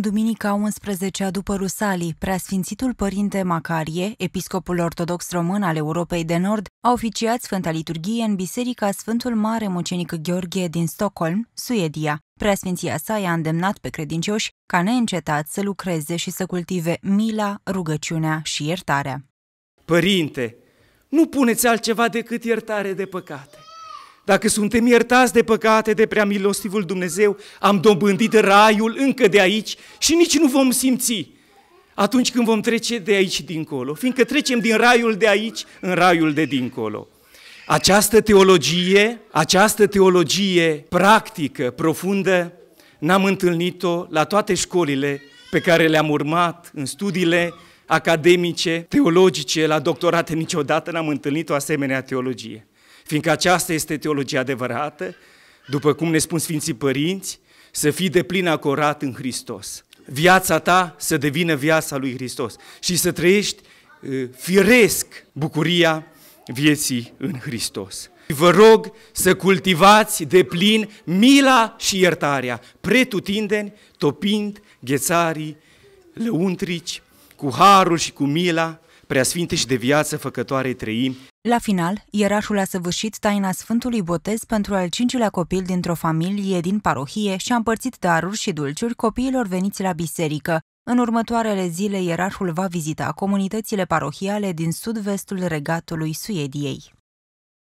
în duminica 11 după Rusalii, preasfințitul părinte Macarie, episcopul ortodox român al Europei de Nord, a oficiat Sfânta Liturghie în Biserica Sfântul Mare Mucenic Gheorghe din Stockholm, Suedia. Preasfinția sa i-a îndemnat pe credincioși ca neîncetat să lucreze și să cultive mila, rugăciunea și iertarea. Părinte, nu puneți altceva decât iertare de păcate. Dacă suntem iertați de păcate de prea milostivul Dumnezeu, am dobândit raiul încă de aici și nici nu vom simți atunci când vom trece de aici dincolo, fiindcă trecem din raiul de aici în raiul de dincolo. Această teologie, această teologie practică, profundă, n-am întâlnit-o la toate școlile pe care le-am urmat în studiile academice, teologice, la doctorate, niciodată n-am întâlnit o asemenea teologie fiindcă aceasta este teologia adevărată, după cum ne spun Sfinții Părinți, să fii de plin acorat în Hristos. Viața ta să devină viața lui Hristos și să trăiești ă, firesc bucuria vieții în Hristos. Vă rog să cultivați de plin mila și iertarea, pretutindeni, topind ghețarii, lăuntrici, cu harul și cu mila, preasfinte și de viață făcătoare trăim. La final, ierașul a săvârșit taina Sfântului Botez pentru al cincilea copil dintr-o familie din parohie și a împărțit daruri și dulciuri copiilor veniți la biserică. În următoarele zile, ierașul va vizita comunitățile parohiale din sud-vestul regatului Suediei.